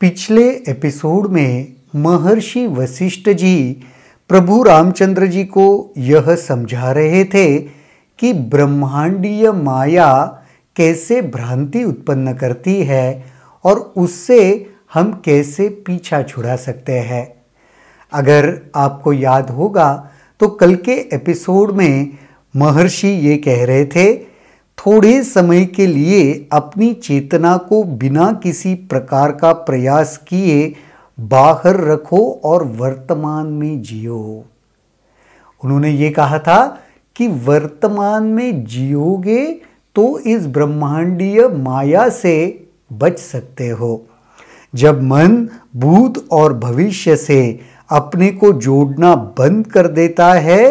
पिछले एपिसोड में महर्षि वशिष्ठ जी प्रभु रामचंद्र जी को यह समझा रहे थे कि ब्रह्मांडीय माया कैसे भ्रांति उत्पन्न करती है और उससे हम कैसे पीछा छुड़ा सकते हैं अगर आपको याद होगा तो कल के एपिसोड में महर्षि ये कह रहे थे थोड़े समय के लिए अपनी चेतना को बिना किसी प्रकार का प्रयास किए बाहर रखो और वर्तमान में जियो उन्होंने ये कहा था कि वर्तमान में जियोगे तो इस ब्रह्मांडीय माया से बच सकते हो जब मन भूत और भविष्य से अपने को जोड़ना बंद कर देता है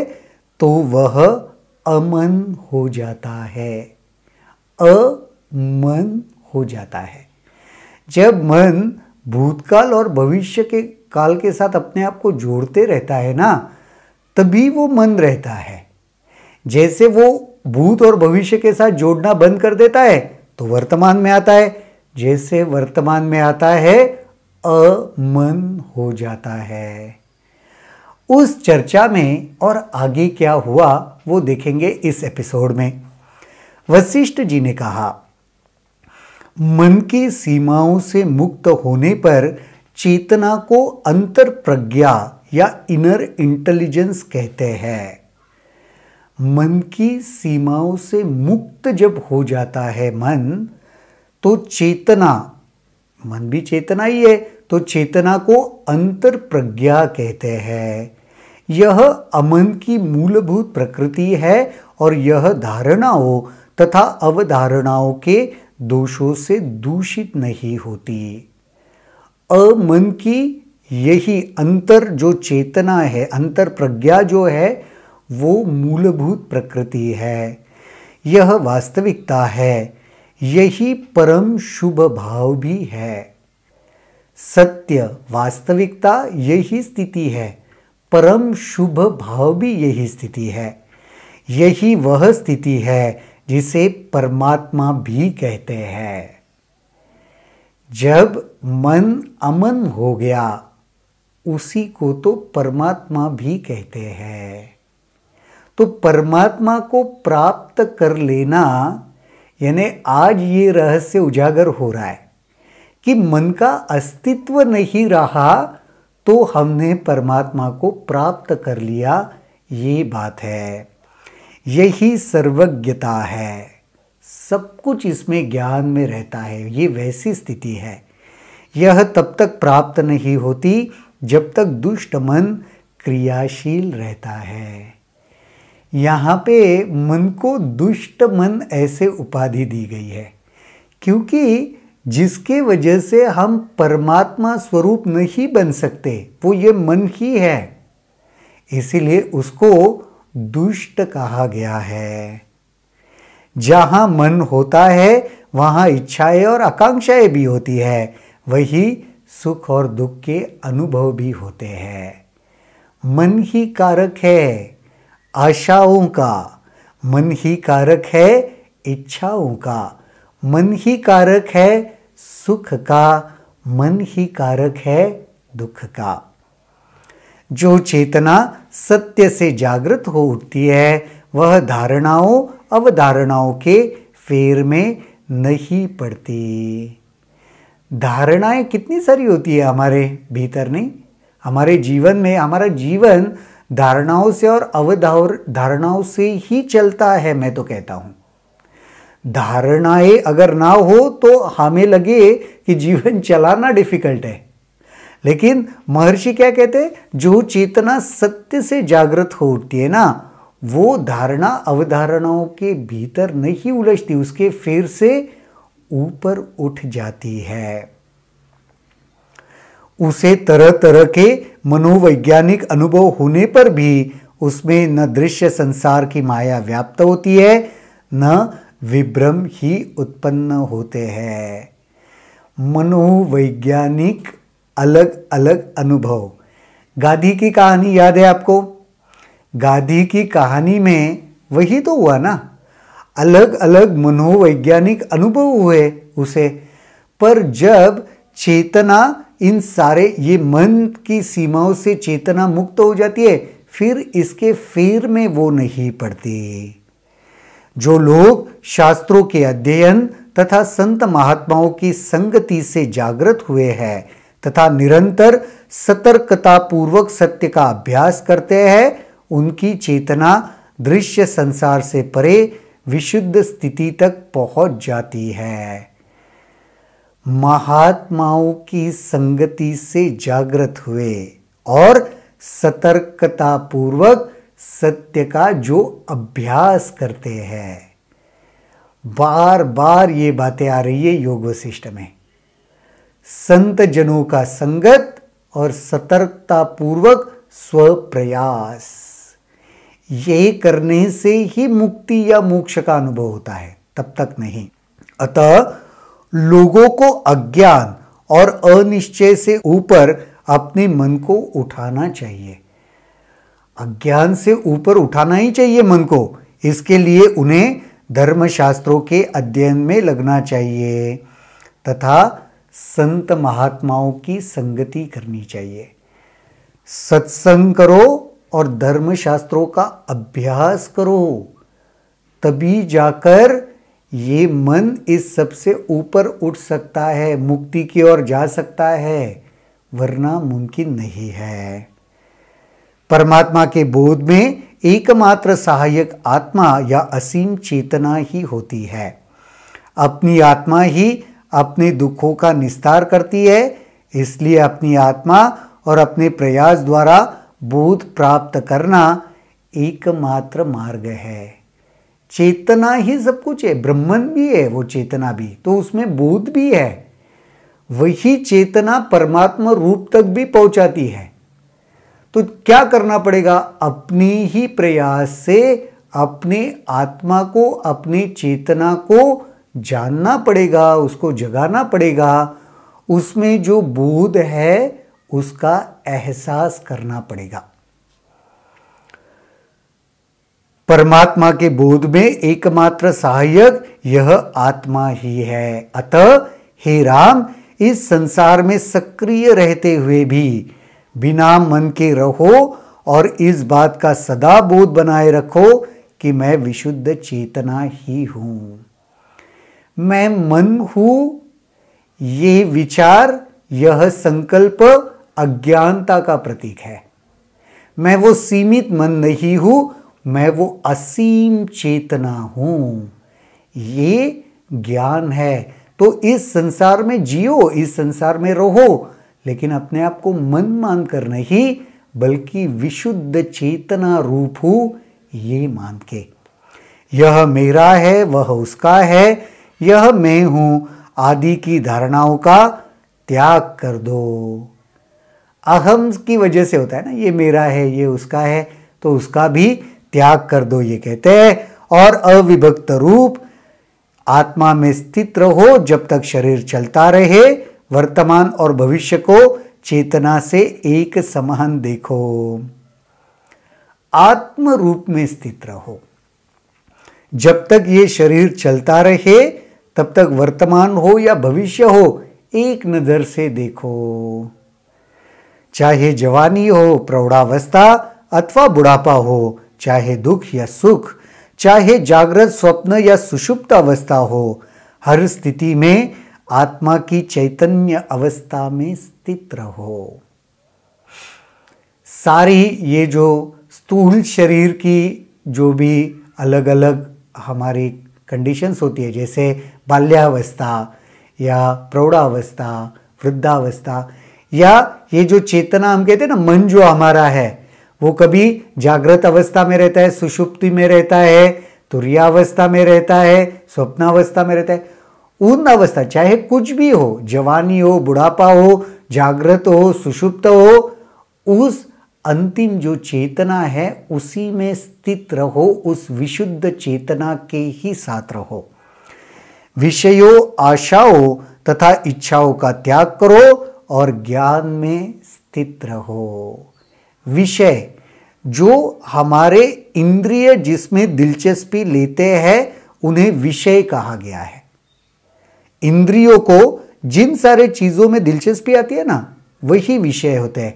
तो वह अमन हो जाता है अमन हो जाता है जब मन भूतकाल और भविष्य के काल के साथ अपने आप को जोड़ते रहता है ना तभी वो मन रहता है जैसे वो भूत और भविष्य के साथ जोड़ना बंद कर देता है तो वर्तमान में आता है जैसे वर्तमान में आता है अमन हो जाता है उस चर्चा में और आगे क्या हुआ वो देखेंगे इस एपिसोड में वशिष्ठ जी ने कहा मन की सीमाओं से मुक्त होने पर चेतना को अंतर प्रज्ञा या इनर इंटेलिजेंस कहते हैं मन की सीमाओं से मुक्त जब हो जाता है मन तो चेतना मन भी चेतना ही है तो चेतना को अंतर प्रज्ञा कहते हैं यह अमन की मूलभूत प्रकृति है और यह धारणा हो तथा अवधारणाओं के दोषों से दूषित नहीं होती अमन की यही अंतर जो चेतना है अंतर प्रज्ञा जो है वो मूलभूत प्रकृति है यह वास्तविकता है यही परम शुभ भाव भी है सत्य वास्तविकता यही स्थिति है परम शुभ भाव भी यही स्थिति है यही वह स्थिति है जिसे परमात्मा भी कहते हैं जब मन अमन हो गया उसी को तो परमात्मा भी कहते हैं तो परमात्मा को प्राप्त कर लेना यानी आज ये रहस्य उजागर हो रहा है कि मन का अस्तित्व नहीं रहा तो हमने परमात्मा को प्राप्त कर लिया ये बात है यही सर्वज्ञता है सब कुछ इसमें ज्ञान में रहता है ये वैसी स्थिति है यह तब तक प्राप्त नहीं होती जब तक दुष्ट मन क्रियाशील रहता है यहाँ पे मन को दुष्ट मन ऐसे उपाधि दी गई है क्योंकि जिसके वजह से हम परमात्मा स्वरूप नहीं बन सकते वो ये मन ही है इसीलिए उसको दुष्ट कहा गया है जहां मन होता है वहां इच्छाएं और आकांक्षाएं भी होती है वही सुख और दुख के अनुभव भी होते हैं मन ही कारक है आशाओं का मन ही कारक है इच्छाओं का मन ही कारक है सुख का मन ही कारक है दुख का जो चेतना सत्य से जागृत हो उठती है वह धारणाओं अवधारणाओं के फेर में नहीं पड़ती धारणाएं कितनी सारी होती है हमारे भीतर नहीं हमारे जीवन में हमारा जीवन धारणाओं से और अवधार धारणाओं से ही चलता है मैं तो कहता हूं धारणाएं अगर ना हो तो हमें लगे कि जीवन चलाना डिफिकल्ट है लेकिन महर्षि क्या कहते हैं जो चेतना सत्य से जागृत होती है ना वो धारणा अवधारणाओं के भीतर नहीं उलझती उसके फिर से ऊपर उठ जाती है उसे तरह तरह के मनोवैज्ञानिक अनुभव होने पर भी उसमें न दृश्य संसार की माया व्याप्त होती है न विभ्रम ही उत्पन्न होते हैं मनोवैज्ञानिक अलग अलग अनुभव गाधी की कहानी याद है आपको गाधी की कहानी में वही तो हुआ ना अलग अलग मनोवैज्ञानिक अनुभव हुए उसे पर जब चेतना इन सारे ये मन की सीमाओं से चेतना मुक्त हो जाती है फिर इसके फेर में वो नहीं पड़ती जो लोग शास्त्रों के अध्ययन तथा संत महात्माओं की संगति से जागृत हुए हैं तथा निरंतर सतर्कतापूर्वक सत्य का अभ्यास करते हैं उनकी चेतना दृश्य संसार से परे विशुद्ध स्थिति तक पहुंच जाती है महात्माओं की संगति से जागृत हुए और सतर्कतापूर्वक सत्य का जो अभ्यास करते हैं बार बार ये बातें आ रही है योग वशिष्ठ में संत जनों का संगत और सतर्कता पूर्वक प्रयास ये करने से ही मुक्ति या मोक्ष का अनुभव होता है तब तक नहीं अतः लोगों को अज्ञान और अनिश्चय से ऊपर अपने मन को उठाना चाहिए अज्ञान से ऊपर उठाना ही चाहिए मन को इसके लिए उन्हें धर्मशास्त्रों के अध्ययन में लगना चाहिए तथा संत महात्माओं की संगति करनी चाहिए सत्संग करो और धर्म शास्त्रों का अभ्यास करो तभी जाकर ये मन इस सबसे ऊपर उठ सकता है मुक्ति की ओर जा सकता है वरना मुमकिन नहीं है परमात्मा के बोध में एकमात्र सहायक आत्मा या असीम चेतना ही होती है अपनी आत्मा ही अपने दुखों का निस्तार करती है इसलिए अपनी आत्मा और अपने प्रयास द्वारा बोध प्राप्त करना एकमात्र मार्ग है चेतना ही सब कुछ है ब्रह्मन भी है वो चेतना भी तो उसमें बोध भी है वही चेतना परमात्मा रूप तक भी पहुंचाती है तो क्या करना पड़ेगा अपने ही प्रयास से अपने आत्मा को अपनी चेतना को जानना पड़ेगा उसको जगाना पड़ेगा उसमें जो बोध है उसका एहसास करना पड़ेगा परमात्मा के बोध में एकमात्र सहायक यह आत्मा ही है अतः हे राम इस संसार में सक्रिय रहते हुए भी बिना मन के रहो और इस बात का सदा बोध बनाए रखो कि मैं विशुद्ध चेतना ही हूं मैं मन हूं ये विचार यह संकल्प अज्ञानता का प्रतीक है मैं वो सीमित मन नहीं हूं मैं वो असीम चेतना हूं ये ज्ञान है तो इस संसार में जियो इस संसार में रहो लेकिन अपने आप को मन मानकर नहीं बल्कि विशुद्ध चेतना रूप हूं ये मान के यह मेरा है वह उसका है यह मैं हूं आदि की धारणाओं का त्याग कर दो अहम की वजह से होता है ना ये मेरा है ये उसका है तो उसका भी त्याग कर दो ये कहते हैं और अविभक्त रूप आत्मा में स्थित रहो जब तक शरीर चलता रहे वर्तमान और भविष्य को चेतना से एक समान देखो आत्म रूप में स्थित रहो जब तक ये शरीर चलता रहे तब तक वर्तमान हो या भविष्य हो एक नज़र से देखो चाहे जवानी हो प्रौढ़ावस्था अथवा बुढ़ापा हो चाहे दुख या सुख चाहे जागृत स्वप्न या सुषुप्त अवस्था हो हर स्थिति में आत्मा की चैतन्य अवस्था में स्थित रहो सारी ये जो स्थूल शरीर की जो भी अलग अलग हमारी कंडीशंस होती है जैसे बाल्यावस्था या प्रौढ़ावस्था वृद्धावस्था या ये जो चेतना हम कहते हैं ना मन जो हमारा है वो कभी जागृत अवस्था में रहता है सुषुप्ति में रहता है तुरियावस्था में रहता है स्वप्नावस्था में रहता है उन अवस्था चाहे कुछ भी हो जवानी हो बुढ़ापा हो जागृत हो सुषुप्त हो उस अंतिम जो चेतना है उसी में स्थित रहो उस विशुद्ध चेतना के ही साथ रहो विषयों आशाओं तथा इच्छाओं का त्याग करो और ज्ञान में स्थित रहो विषय जो हमारे इंद्रिय जिसमें दिलचस्पी लेते हैं उन्हें विषय कहा गया है इंद्रियों को जिन सारे चीज़ों में दिलचस्पी आती है ना वही विषय होते हैं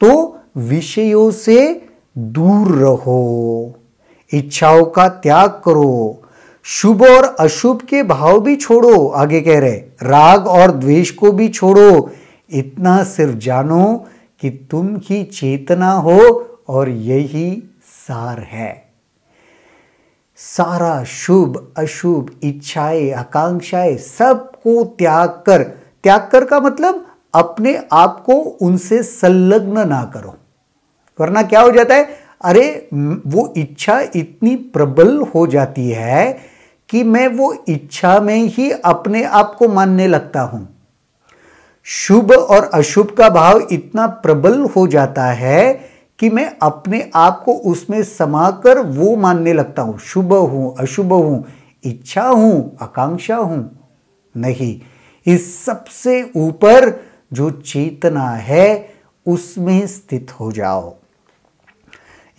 तो विषयों से दूर रहो इच्छाओं का त्याग करो शुभ और अशुभ के भाव भी छोड़ो आगे कह रहे राग और द्वेष को भी छोड़ो इतना सिर्फ जानो कि तुम ही चेतना हो और यही सार है सारा शुभ अशुभ इच्छाएं आकांक्षाएं सबको त्याग कर त्याग कर का मतलब अपने आप को उनसे संलग्न ना करो वरना क्या हो जाता है अरे वो इच्छा इतनी प्रबल हो जाती है कि मैं वो इच्छा में ही अपने आप को मानने लगता हूं शुभ और अशुभ का भाव इतना प्रबल हो जाता है कि मैं अपने आप को उसमें समाकर वो मानने लगता हूं शुभ हूं अशुभ हूं इच्छा हूं आकांक्षा हूं नहीं इस सबसे ऊपर जो चेतना है उसमें स्थित हो जाओ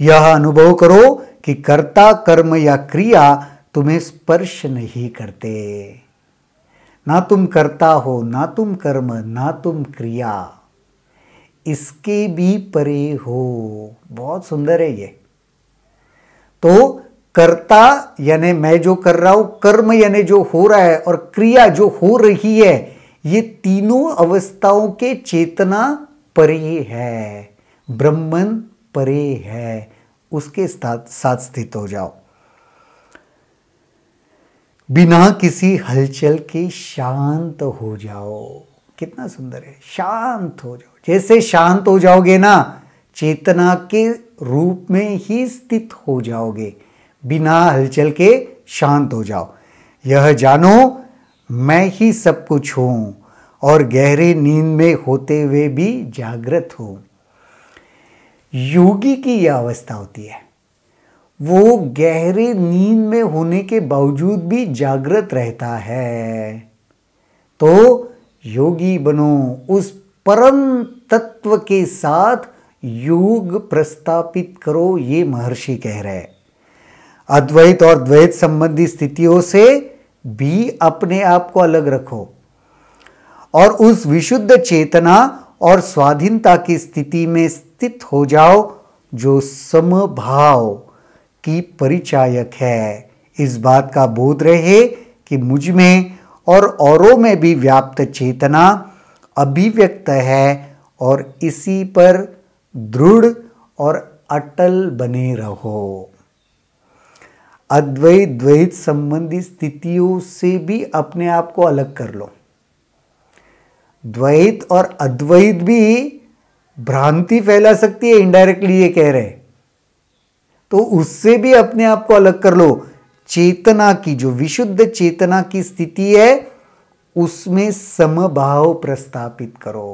यह अनुभव करो कि कर्ता कर्म या क्रिया तुम्हें स्पर्श नहीं करते ना तुम कर्ता हो ना तुम कर्म ना तुम क्रिया इसके भी परे हो बहुत सुंदर है ये तो कर्ता यानी मैं जो कर रहा हूं कर्म यानी जो हो रहा है और क्रिया जो हो रही है ये तीनों अवस्थाओं के चेतना परे है ब्रह्मन परे है उसके साथ साथ स्थित हो जाओ बिना किसी हलचल के शांत हो जाओ कितना सुंदर है शांत हो जाओ जैसे शांत हो जाओगे ना चेतना के रूप में ही स्थित हो जाओगे बिना हलचल के शांत हो जाओ यह जानो मैं ही सब कुछ हूँ और गहरे नींद में होते हुए भी जागृत हो योगी की यह अवस्था होती है वो गहरे नींद में होने के बावजूद भी जागृत रहता है तो योगी बनो उस परम तत्व के साथ योग प्रस्तापित करो ये महर्षि कह रहे हैं अद्वैत और द्वैत संबंधी स्थितियों से भी अपने आप को अलग रखो और उस विशुद्ध चेतना और स्वाधीनता की स्थिति में स्थित हो जाओ जो समभाव की परिचायक है इस बात का बोध रहे कि मुझ में और औरों में भी व्याप्त चेतना अभिव्यक्त है और इसी पर दृढ़ और अटल बने रहो अद्वैत द्वैत संबंधी स्थितियों से भी अपने आप को अलग कर लो द्वैत और अद्वैत भी भ्रांति फैला सकती है इनडायरेक्टली ये कह रहे तो उससे भी अपने आप को अलग कर लो चेतना की जो विशुद्ध चेतना की स्थिति है उसमें समभाव प्रस्थापित करो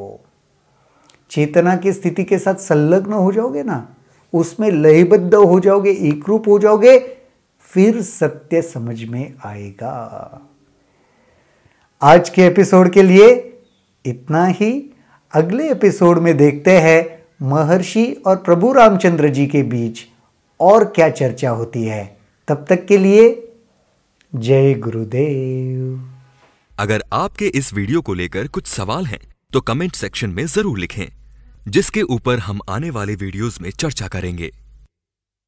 चेतना की स्थिति के साथ संलग्न हो जाओगे ना उसमें लयबद्ध हो जाओगे एकरूप हो जाओगे फिर सत्य समझ में आएगा आज के एपिसोड के लिए इतना ही अगले एपिसोड में देखते हैं महर्षि और प्रभु रामचंद्र जी के बीच और क्या चर्चा होती है तब तक के लिए जय गुरुदेव अगर आपके इस वीडियो को लेकर कुछ सवाल हैं तो कमेंट सेक्शन में जरूर लिखें जिसके ऊपर हम आने वाले वीडियोस में चर्चा करेंगे